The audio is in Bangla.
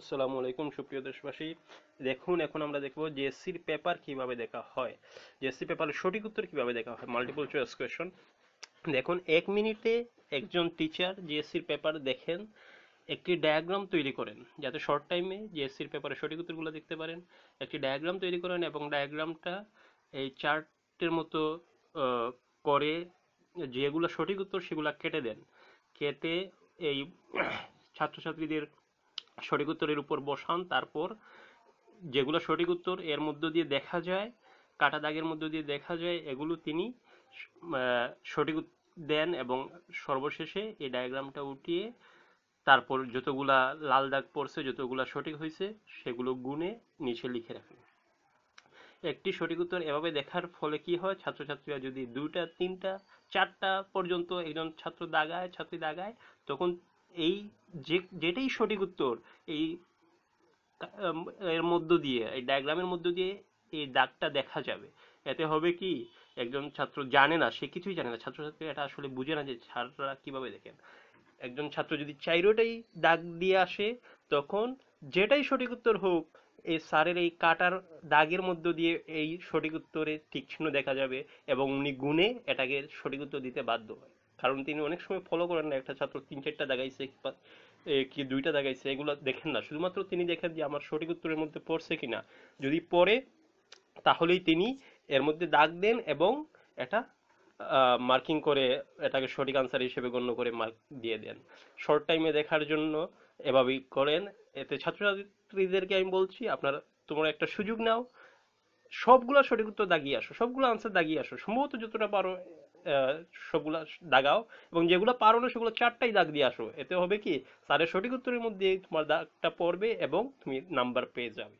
আসসালামু আলাইকুম সুপ্রিয় দেশবাসী দেখুন এখন আমরা দেখব জেএসসির পেপার কিভাবে দেখা হয় জেএসসি পেপারের সঠিক উত্তর কিভাবে দেখা হয় মাল্টিপল চয়েস কোয়েশন দেখুন এক মিনিটে একজন টিচার জেএসসির পেপার দেখেন একটি ডায়াগ্রাম তৈরি করেন যাতে শর্ট টাইমে জেএসসির পেপারে সঠিক উত্তরগুলো দেখতে পারেন একটি ডায়াগ্রাম তৈরি করেন এবং ডায়াগ্রামটা এই চার্টের মতো করে যেগুলো সঠিক উত্তর সেগুলো কেটে দেন কেটে এই ছাত্রছাত্রীদের সঠিক উত্তরের উপর বসান তারপর যেগুলো সঠিক উত্তর এর মধ্য দিয়ে দেখা যায় কাটা দাগের মধ্য দিয়ে দেখা যায় এগুলো তিনি সঠিক দেন এবং সর্বশেষে এই ডায়াগ্রামটা উঠিয়ে তারপর যতগুলা লাল দাগ পড়ছে যতগুলা সঠিক হয়েছে সেগুলো গুণে নিচে লিখে রাখেন একটি সঠিক উত্তর এভাবে দেখার ফলে কি হয় ছাত্রছাত্রীরা যদি দুইটা তিনটা চারটা পর্যন্ত একজন ছাত্র দাগায় ছাত্রী দাগায় তখন এই যে যেটাই সঠিক উত্তর এই এর মধ্য দিয়ে এই ডায়াগ্রামের মধ্য দিয়ে এই দাগটা দেখা যাবে এতে হবে কি একজন ছাত্র জানে না সে কিছুই জানে না ছাত্রী এটা আসলে বুঝে না যে ছাত্ররা কিভাবে দেখেন একজন ছাত্র যদি চাইরোটাই দাগ দিয়ে আসে তখন যেটাই সঠিক উত্তর হোক এই স্যারের এই কাটার দাগের মধ্য দিয়ে এই সঠিক উত্তরে তীক্ষ্ণ দেখা যাবে এবং উনি গুণে এটাকে সঠিক উত্তর দিতে বাধ্য হয় কারণ তিনি অনেক সময় ফলো করেন না একটা ছাত্র তিন চারটা দাগাইছে কি দুইটা দাগাইছে এগুলো দেখেন না শুধুমাত্র তিনি দেখেন যে আমার সঠিক উত্তরের মধ্যে পড়ছে কিনা যদি পড়ে তাহলেই তিনি এর মধ্যে দাগ দেন এবং এটা মার্কিং করে এটাকে সঠিক আনসার হিসেবে গণ্য করে মার্ক দিয়ে দেন শর্ট টাইমে দেখার জন্য এভাবেই করেন এতে ছাত্রছাত্রীদেরকে আমি বলছি আপনার তোমরা একটা সুযোগ নাও সবগুলো সঠিক উত্তর দাগিয়ে আসো সবগুলো আনসার দাগিয়ে আসো সম্ভবত যতটা পারো সবগুলা দাগাও এবং যেগুলো পারো না সেগুলো চারটাই দাগ দিয়ে আসো এতে হবে কি স্যারের সঠিক উত্তরের মধ্যে তোমার দাগটা পড়বে এবং তুমি নাম্বার পেয়ে যাবে